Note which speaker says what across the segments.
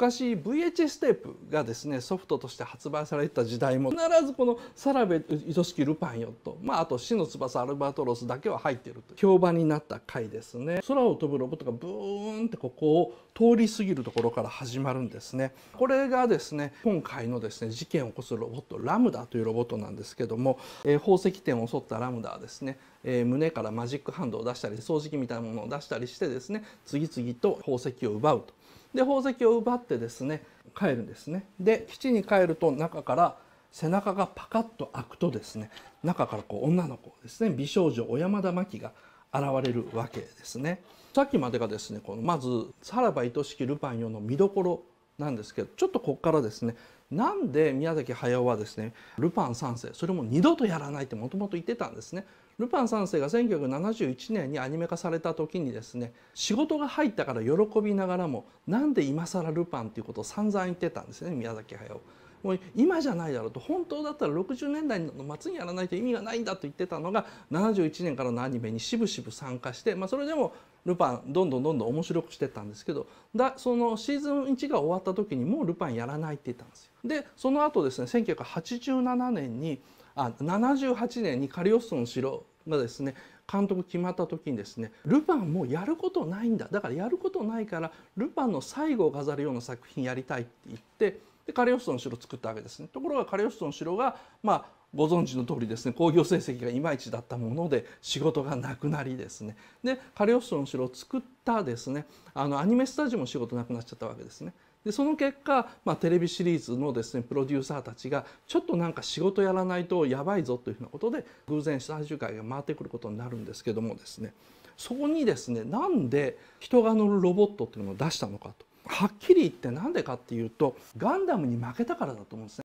Speaker 1: 昔 VHS テープがですねソフトとして発売されてた時代も必ずこの「サラベ愛しきルパンよ」と、まあ、あと「死の翼アルバトロス」だけは入ってると評判になった回ですね空を飛ぶロボットがブーンってここを通り過ぎるところから始まるんですねこれがですね今回のですね事件を起こすロボットラムダというロボットなんですけども、えー、宝石店を襲ったラムダはですね、えー、胸からマジックハンドを出したり掃除機みたいなものを出したりしてですね次々と宝石を奪うとで宝石を奪ってですね帰るんですねで基地に帰ると中から背中がパカッと開くとですね中からこう女の子ですね美少女小山田真紀が現れるわけですねさっきまでがですねこのまず「さらば愛しきルパン用の見どころなんですけどちょっとここからですねなんで宮崎駿はですねルパン三世それも二度とやらないってもともと言ってたんですねルパン三世が1971年にアニメ化された時にですね仕事が入ったから喜びながらもなんで今更ルパンっていうことを散々言ってたんですね宮崎駿。もう今じゃないだろうと本当だったら60年代の末にやらないと意味がないんだと言ってたのが71年からのアニメにしぶしぶ参加して、まあ、それでもルパンどんどんどんどん面白くしてったんですけどだそのシーズン1が終わった時にもうルパンやらないって言ったんですよ。でその後ですね1987年にあ78年に「カリオストの城」がですね監督決まった時にですねルパンもやることないんだだからやることないからルパンの最後を飾るような作品やりたいって言ってでカリオストの城を作ったわけですね。ところがカリオストの城がまあご存知の通りですね興行成績がいまいちだったもので仕事がなくなりですねでカリオストの城を作ったですねあのアニメスタジオも仕事なくなっちゃったわけですね。でその結果、まあ、テレビシリーズのですねプロデューサーたちがちょっとなんか仕事やらないとやばいぞというふうなことで偶然最終回が回ってくることになるんですけどもですねそこにですねなんで人が乗るロボットっていうのを出したのかとはっきり言ってなんでかっていうとガンダムに負けたからだと思うんですね。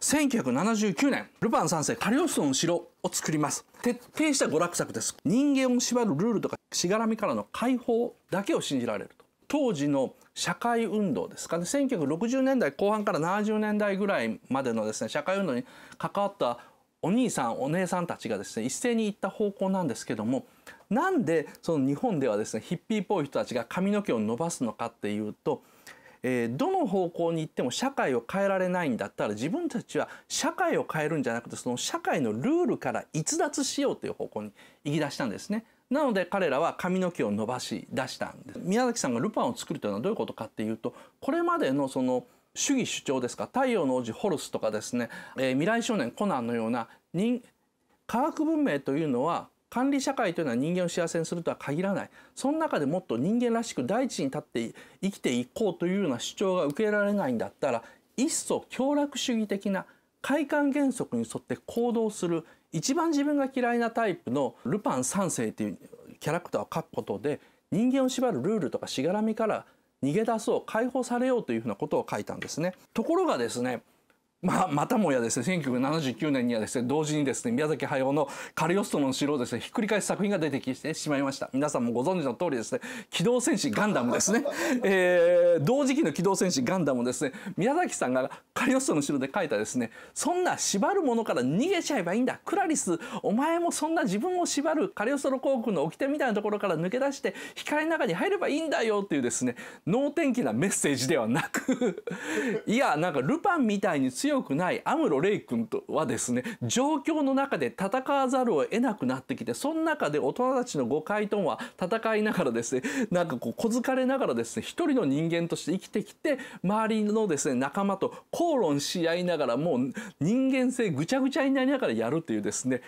Speaker 1: 1979年ルパン三世カリオストの城を作ります徹底した娯楽作です人間を縛るルールとかしがらみからの解放だけを信じられると当時の社会運動ですかね1960年代後半から70年代ぐらいまでのですね社会運動に関わったお兄さんお姉さんたちがですね一斉に行った方向なんですけどもなんでその日本ではですねヒッピーっぽい人たちが髪の毛を伸ばすのかっていうと、えー、どの方向に行っても社会を変えられないんだったら自分たちは社会を変えるんじゃなくてその社会のルールから逸脱しようという方向に行き出したんですね。なので彼らは髪の毛を伸ばし出したんです宮崎さんがルパンを作るというのはどういうことかっていうとこれまでのその主義主張ですか「太陽の王子ホルス」とかですね、えー、未来少年コナン」のような人科学文明というのは管理社会というのは人間を幸せにするとは限らないその中でもっと人間らしく第一に立って生きていこうというような主張が受けられないんだったら一層協楽主義的な快感原則に沿って行動する一番自分が嫌いなタイプのルパン3世っていうキャラクターを描くことで人間を縛るルールとかしがらみから逃げ出そう解放されようというふうなことを書いたんですね。ところがですねまあ、またもやですね1979年にはですね同時にですね宮崎駿の「カリオストロの城」をですねひっくり返す作品が出てきてしまいました皆さんもご存知の通りですね「機動戦士ガンダム」ですね、えー、同時期の「機動戦士ガンダム」ですね宮崎さんがカリオストロの城で書いたですねそんな縛るものから逃げちゃえばいいんだクラリスお前もそんな自分を縛るカリオストロ航空の掟みたいなところから抜け出して光の中に入ればいいんだよっていうですね能天気なメッセージではなくいやなんかルパンみたいに強い強くないアムロ・レイ君とはですね状況の中で戦わざるを得なくなってきてその中で大人たちの誤解とは戦いながらですねなんかこう小疲かれながらですね一人の人間として生きてきて周りのですね仲間と口論し合いながらもう人間性ぐちゃぐちゃになりながらやるというですね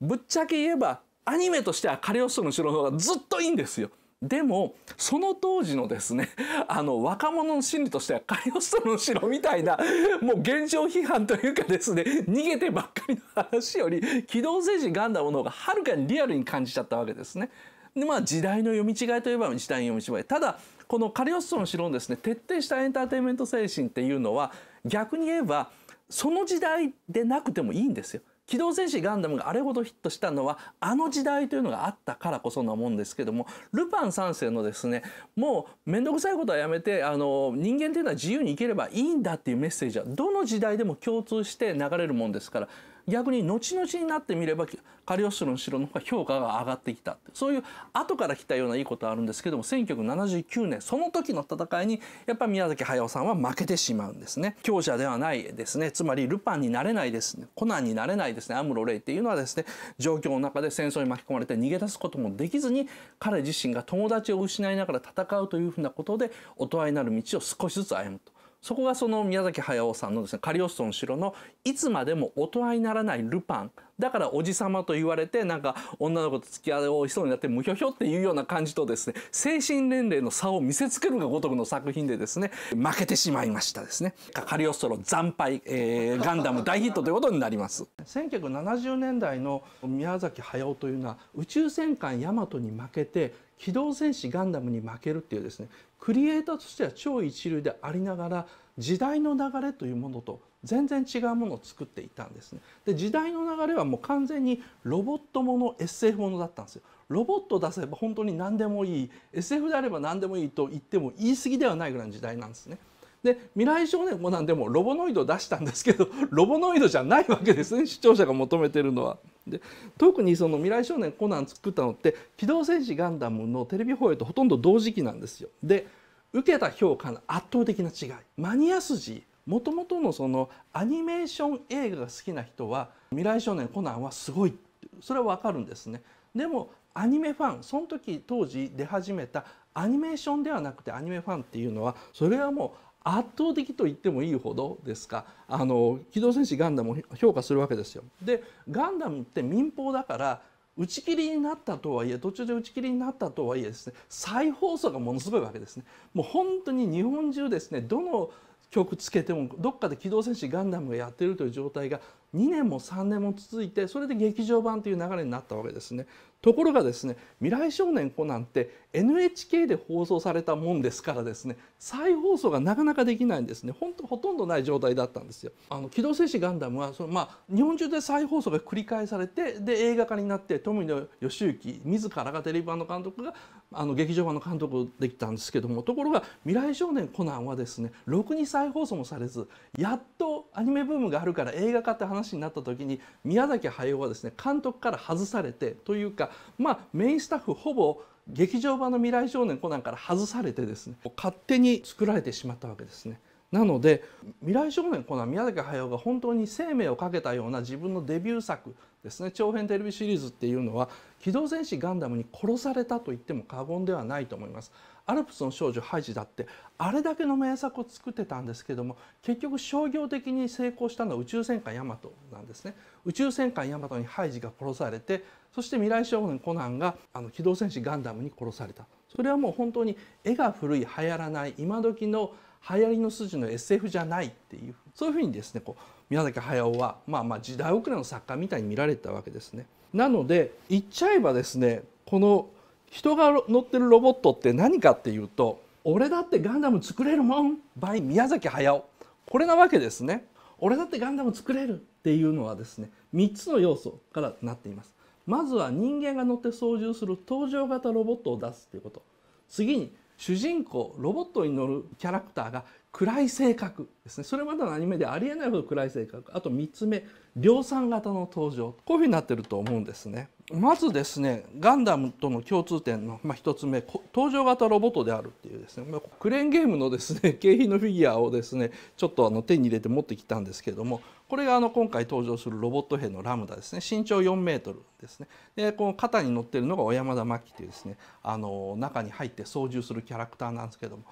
Speaker 1: ぶっちゃけ言えばアニメとしてはカリオストロの城の方がずっといいんですよ。でもその当時のですね あの若者の心理としてはカリオストロの城みたいな もう現状批判というかですね逃げてばっかりの話より機動戦士ガンダムの方がはるかにリアルに感じちゃったわけですね。でまあ時代の読み違いといえば時代の読み違いただこのカリオストロの城のですね徹底したエンターテインメント精神っていうのは逆に言えばその時代でなくてもいいんですよ。「機動戦士ガンダム」があれほどヒットしたのはあの時代というのがあったからこそなもんですけどもルパン三世のですねもう面倒くさいことはやめてあの人間というのは自由に生きればいいんだっていうメッセージはどの時代でも共通して流れるもんですから逆に後々になってみればカリオストロの城の方が評価が上がってきたってそういう後から来たようないいことはあるんですけども1979年その時の戦いにやっぱり宮崎駿さんは負けてしまうんですね強者ではないですねつまりルパンになれないですねコナンになれないですねアムロ・レイっていうのはですね状況の中で戦争に巻き込まれて逃げ出すこともできずに彼自身が友達を失いながら戦うというふうなことで大人になる道を少しずつ歩むと。そこがその宮崎駿さんのですね「カリオストの城」のいつまでも大人にならないルパンだからおじさまと言われてなんか女の子と付き合いそうになってむひょひょっていうような感じとですね精神年齢の差を見せつけるがごとくの作品でですね負けてしまいましたですねカリオストロ惨敗、えー、ガンダム大ヒットということになります1970年代の宮崎駿というのは宇宙戦艦ヤマトに負けて機動戦士ガンダムに負けるっていうですねクリエイターとしては超一流でありながら時代の流れというものと全然違うものを作っていたんですね。で時代の流れはもう完全にロボットもの SF ものだったんですよ。ロボット出せば本当に何でもいい SF であれば何でもいいと言っても言い過ぎではないぐらいの時代なんですね。で未来少年もなんでもロボノイドを出したんですけど ロボノイドじゃないわけですね視聴者が求めてるのは。で特にその未来少年コナン作ったのって「機動戦士ガンダム」のテレビ放映とほとんど同時期なんですよ。で受けた評価の圧倒的な違いマニア筋もともとのそのアニメーション映画が好きな人は「未来少年コナン」はすごいそれは分かるんですね。でもアニメファンその時当時出始めたアニメーションではなくてアニメファンっていうのはそれはもう圧倒的と言ってもいいほどですかあの機動戦士ガンダムを評価するわけですよ。でガンダムって民放だから打ち切りになったとはいえ途中で打ち切りになったとはいえですね再放送がものすごいわけですねもう本当に日本中ですねどの曲つけてもどっかで「機動戦士ガンダム」がやってるという状態が2年も3年も続いてそれで劇場版という流れになったわけですね。ところがですね「未来少年コナン」って NHK で放送されたもんですからですね再放送がなかなかできないんですね本当ほとんどない状態だったんですよ。あの機動戦士ガンダムはその、まあ、日本中で再放送が繰り返されてで映画化になって富野義行自らがテレビ版の監督があの劇場版の監督できたんですけどもところが「未来少年コナン」はですねろくに再放送もされずやっとアニメブームがあるから映画化って話になった時に宮崎駿はですね監督から外されてというかまあメインスタッフほぼ劇場版の「未来少年コナン」から外されてですね勝手に作られてしまったわけですね。なので「未来少年コナン」宮崎駿が本当に生命をかけたような自分のデビュー作ですね長編テレビシリーズっていうのは「機動戦士ガンダム」に殺されたと言っても過言ではないと思います。アルプスの少女ハイジだってあれだけの名作を作ってたんですけども結局商業的に成功したのは宇宙戦艦ヤマトなんですね宇宙戦艦ヤマトにハイジが殺されてそして未来少年コナンがあの機動戦士ガンダムに殺されたそれはもう本当に絵が古い流行らない今時の流行りの筋の SF じゃないっていうそういうふうにですねこう宮崎駿はまあまあ時代遅れの作家みたいに見られたわけですね。なので言っちゃえばですねこの人が乗ってるロボットって何かっていうと俺だってガンダム作れるもん by 宮崎駿これなわけですね俺だってガンダム作れるっていうのはですね3つの要素からなっていますまずは人間が乗って操縦する搭乗型ロボットを出すということ次に主人公ロボットに乗るキャラクターが暗い性格ですねそれまでのアニメでありえないほど暗い性格あと3つ目量産型の登場こういうふうになってると思うんですねまずですねガンダムとの共通点の、まあ、1つ目登場型ロボットであるっていうですね、まあ、クレーンゲームのですね景品 のフィギュアをですねちょっとあの手に入れて持ってきたんですけどもこれがあの今回登場するロボット兵のラムダですね身長4メートルですねでこの肩に乗ってるのが小山田真紀というですねあの中に入って操縦するキャラクターなんですけども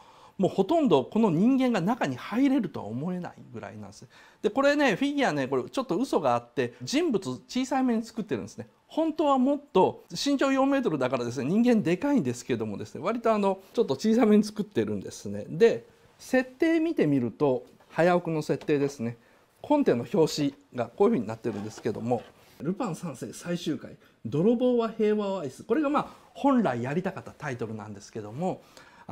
Speaker 1: もうほとんどこの人間が中に入れるとは思えないぐらいなんですでこれねフィギュアねこれちょっと嘘があって人物小さい目に作ってるんですね本当はもっと身長4メートルだからですね人間でかいんですけどもですね割とあのちょっと小さめに作ってるんですねで設定見てみると早送りの設定ですねコンテの表紙がこういうふうになってるんですけども「ルパン三世最終回泥棒は平和を愛す」これがまあ本来やりたかったタイトルなんですけども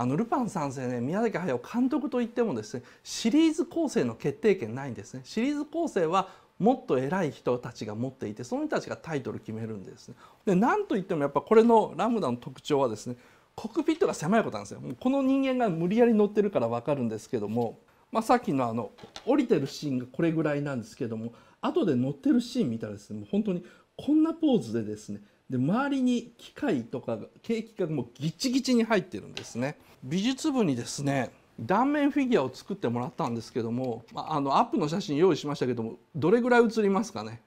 Speaker 1: あのルパン三世ね宮崎駿監督といってもですねシリーズ構成の決定権ないんですねシリーズ構成はもっと偉い人たちが持っていてその人たちがタイトル決めるんですねでなんといってもやっぱこれのラムダの特徴はですねコクピットが狭いことなんですよもうこの人間が無理やり乗ってるから分かるんですけども、まあ、さっきのあの降りてるシーンがこれぐらいなんですけども後で乗ってるシーン見たらですねもう本当にこんなポーズでですねで周りに機械とか景気がもうギチギチに入ってるんですね美術部にですね断面フィギュアを作ってもらったんですけども、まあ、あのアップの写真用意しましたけどもどれぐらい写りますかね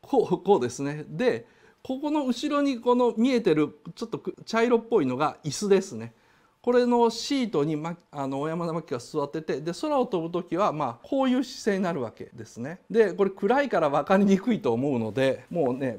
Speaker 1: こうこうですねでここの後ろにこの見えてるちょっと茶色っぽいのが椅子ですねこれのシートに、ま、あの小山田真紀が座っててで空を飛ぶ時はまあこういう姿勢になるわけですねでこれ暗いから分かりにくいと思うのでもうね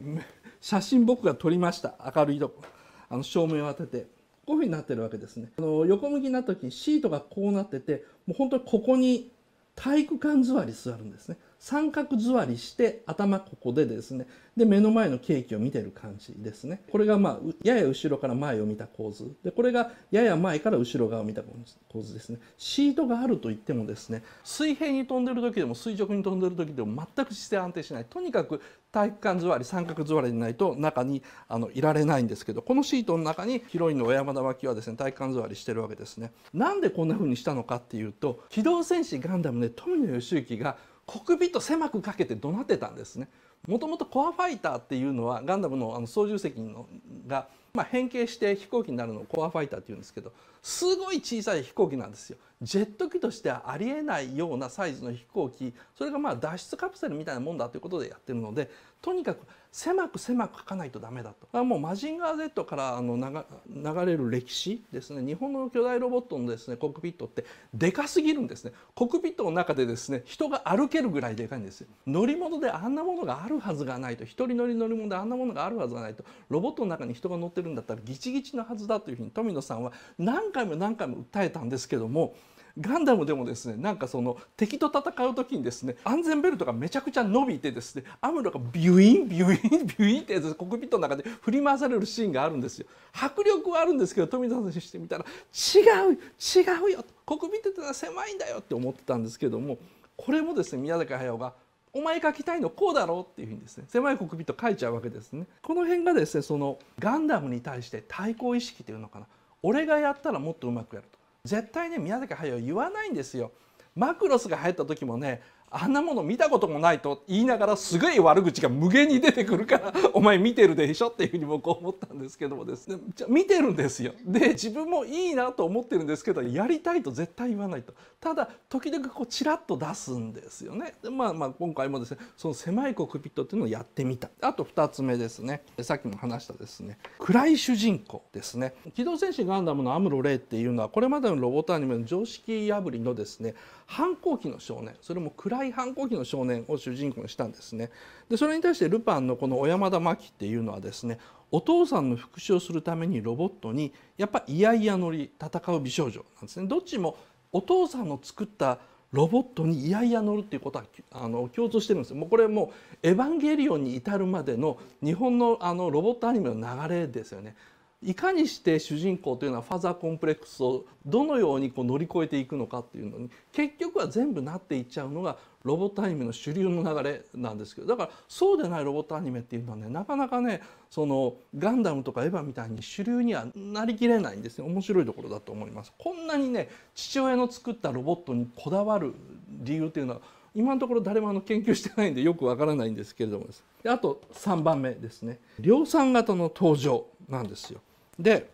Speaker 1: 写真僕が撮りました明るいとこあの照明を当ててこういうふうになってるわけですねあの横向きになった時にシートがこうなっててもう本当にここに体育館座り座るんですね三角座りして頭ここでですねで目の前のケーキを見てる感じですねこれがまあやや後ろから前を見た構図でこれがやや前から後ろ側を見た構図ですねシートがあるといってもですね水平に飛んでる時でも垂直に飛んでる時でも全く姿勢安定しないとにかく体育館座り三角座りにないと中にあのいられないんですけどこのシートの中にヒロインの小山田真紀はですね体育館座りしてるわけですねなんでこんな風にしたのかっていうと「機動戦士ガンダム」で富野義行が「小首と狭くかけて怒鳴ってたんですね。もともとコアファイターっていうのはガンダムのあの操縦席のが、まあ、変形して飛行機になるのをコアファイターっていうんですけどすごい小さい飛行機なんですよ。ジェット機としてはありえないようなサイズの飛行機それがまあ脱出カプセルみたいなもんだということでやってるのでとにかく狭く狭く書かないとダメだともうマジンガー Z からあの流れる歴史ですね日本の巨大ロボットのですねコックピットってでかすぎるんですねコックピットの中でですね人が歩けるぐらいでかいんですよ乗り物であんなものがあるはずがないと一人乗り乗り物であんなものがあるはずがないとロボットの中に人が乗ってるんだったらギチギチのはずだというふうに富野さんは何回も何回も訴えたんですけどもガンダムでもですねなんかその敵と戦う時にですね安全ベルトがめちゃくちゃ伸びてですねアムロがビュインビュインビュインってコックピットの中で振り回されるシーンがあるんですよ。迫力はあるんですけど富田選手してみたら違う違うよコックピットってのは狭いんだよって思ってたんですけどもこれもですね宮崎駿がお前書きたいのこうだろうっていうふうにですね狭いコックピット書いちゃうわけですねこの辺がですねそのガンダムに対して対抗意識というのかな俺がやったらもっとうまくやる絶対ね宮崎駿言わないんですよ。マクロスが入った時もねあんなもの見たこともないと言いながらすごい悪口が無限に出てくるから お前見てるでしょっていうふうに僕思ったんですけどもですね見てるんですよで自分もいいなと思ってるんですけどやりたいと絶対言わないとただ時々こうチラッと出すんですよねでまあまあ今回もですねその狭いコックピットっていうのをやってみたあと2つ目ですねさっきも話したですね暗い主人公ですね機動戦士ガンダムのアムロ・レイっていうのはこれまでのロボットアニメの常識破りのですね反抗期の少年それも暗い大反抗期の少年を主人公にしたんですねでそれに対してルパンのこの小山田真紀っていうのはですねお父さんの復讐をするためにロボットにやっぱいやいや乗り戦う美少女なんですねどっちもお父さんの作ったロボットにいやいや乗るっていうことはあの共通してるんですもうこれもう「エヴァンゲリオン」に至るまでの日本のあのロボットアニメの流れですよね。いかにして主人公というのはファザーコンプレックスをどのようにこう乗り越えていくのかっていうのに結局は全部なっていっちゃうのがロボットアニメの主流の流れなんですけどだからそうでないロボットアニメっていうのはねなかなかねそのガンダムとかエヴァみたいに主流にはなりきれないんですね面白いところだと思います。こんなにね父親の作ったロボットにこだわる理由っていうのは今のところ誰もあの研究してないんでよくわからないんですけれどもですあと3番目ですね量産型の登場なんですよで、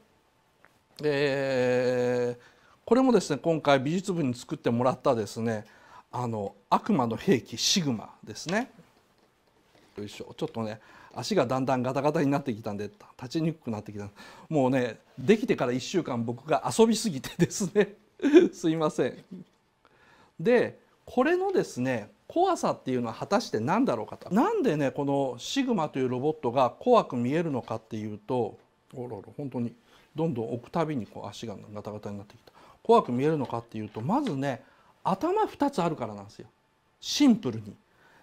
Speaker 1: えー、これもですね今回美術部に作ってもらったですねあの悪魔の兵器シグマですねよいしょちょっとね足がだんだんガタガタになってきたんで立ちにくくなってきたもうねできてから1週間僕が遊びすぎてですね すいません。でこれのですね怖さっていうのは果たして何だろうかとなんでねこのシグマというロボットが怖く見えるのかっていうとほらほら本当にどんどん置くたびにこう足がガタガタになってきた怖く見えるのかっていうとまずね頭2つあるからなんですよシンプルに。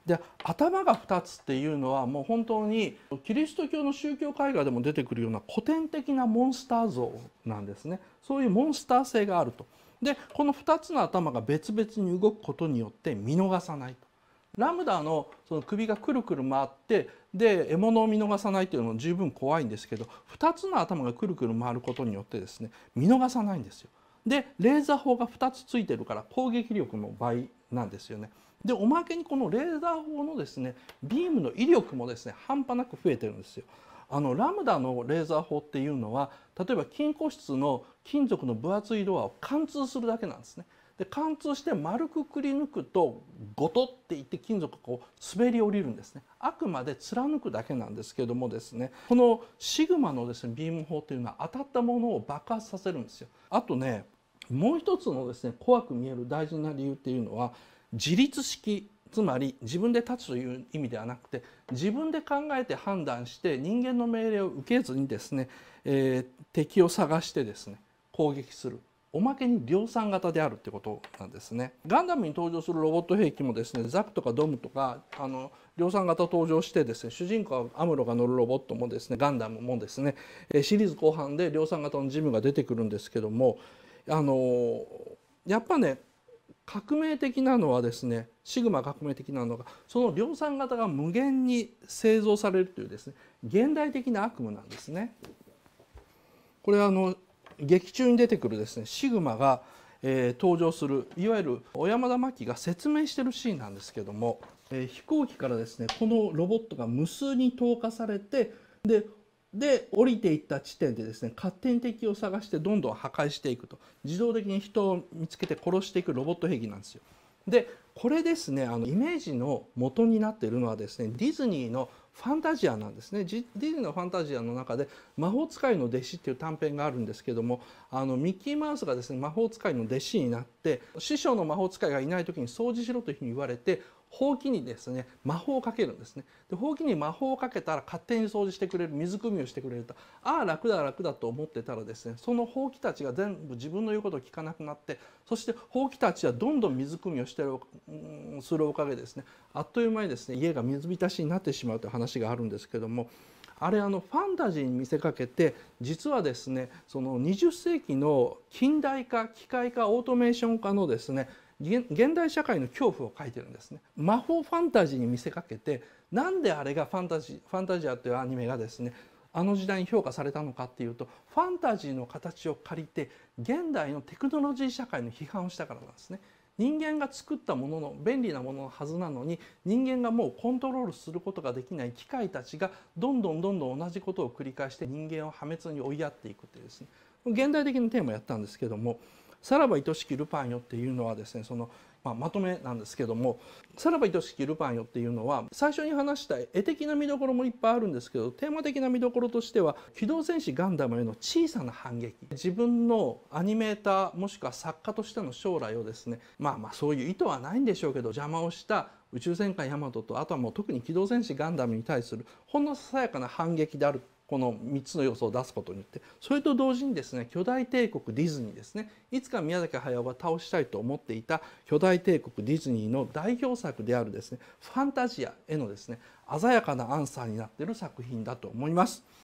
Speaker 1: で頭が2つっていうのはもう本当にキリスト教の宗教絵画でも出てくるような古典的なモンスター像なんですねそういうモンスター性があると。でこの2つの頭が別々に動くことによって見逃さないと。ラムダのその首がくるくる回ってで獲物を見逃さないというのも十分怖いんですけど2つの頭がくるくる回ることによってですね見逃さないんですよ。でレーザー砲が2つついてるから攻撃力の倍なんですよね。でおまけにこのレーザー砲のですねビームの威力もですね半端なく増えてるんですよ。あのラムダのレーザー砲っていうのは例えば金庫室の金属の分厚いドアを貫通するだけなんですね。で貫通して丸くくり抜くとゴトっていって金属がこう滑り降りるんですねあくまで貫くだけなんですけどもですねこのシグマのですねビーム砲というのは当たったものを爆発させるんですよあとねもう一つのですね怖く見える大事な理由っていうのは自立式つまり自分で立つという意味ではなくて自分で考えて判断して人間の命令を受けずにですね、えー、敵を探してですね攻撃するおまけに量産型であるってことなんですねガンダムに登場するロボット兵器もですねザクとかドムとかあの量産型登場してですね主人公アムロが乗るロボットもですねガンダムもですねシリーズ後半で量産型のジムが出てくるんですけどもあのやっぱね革命的なのはですねシグマ革命的なのがその量産型が無限に製造されるというですね現代的な悪夢なんですね。これあの劇中に出てくるですねシグマが、えー、登場するいわゆる小山田真紀が説明してるシーンなんですけども、えー、飛行機からですねこのロボットが無数に投下されてでで降りていった地点でですね勝手に敵を探してどんどん破壊していくと自動的に人を見つけて殺していくロボット兵器なんですよ。でこれですねあのイメージの元になっているのはですねディズニーのファンタジアなんですねディズニーのファンタジアの中で「魔法使いの弟子」っていう短編があるんですけどもあのミッキーマウスがですね魔法使いの弟子になって師匠の魔法使いがいない時に掃除しろというふうに言われてほうきにですね魔法をかけるんですねでほうきに魔法をかけたら勝手に掃除してくれる水汲みをしてくれるとああ楽だ楽だと思ってたらですねそのほうきたちが全部自分の言うことを聞かなくなってそしてほうきたちはどんどん水汲みをしてる、うん、するおかげですねあっという間にですね家が水浸しになってしまうという話があるんですけどもあれあのファンタジーに見せかけて実はですねその20世紀の近代化機械化オートメーション化のですね現代社会の恐怖を書いてるんですね魔法ファンタジーに見せかけてなんであれがファンタジーファンタジアというアニメがですねあの時代に評価されたのかっていうとファンタジーの形を借りて現代のテクノロジー社会の批判をしたからなんですね。人間が作ったものの便利なもののはずなのに人間がもうコントロールすることができない機械たちがどんどんどんどん同じことを繰り返して人間を破滅に追いやっていくっていうですね現代的なテーマをやったんですけどもさらば愛しきルパンよっていうのはですねそのまあ、まとめなんですけども「さらば愛しきルパンよ」っていうのは最初に話した絵的な見どころもいっぱいあるんですけどテーマ的な見どころとしては「機動戦士ガンダム」への小さな反撃自分のアニメーターもしくは作家としての将来をですねまあまあそういう意図はないんでしょうけど邪魔をした宇宙戦艦ヤマトとあとはもう特に機動戦士ガンダムに対するほんのささやかな反撃であるこの3つの要素を出すことによってそれと同時にですね巨大帝国ディズニーですねいつか宮崎駿は倒したいと思っていた巨大帝国ディズニーの代表作であるですねファンタジアへのですね鮮やかなアンサーになっている作品だと思います。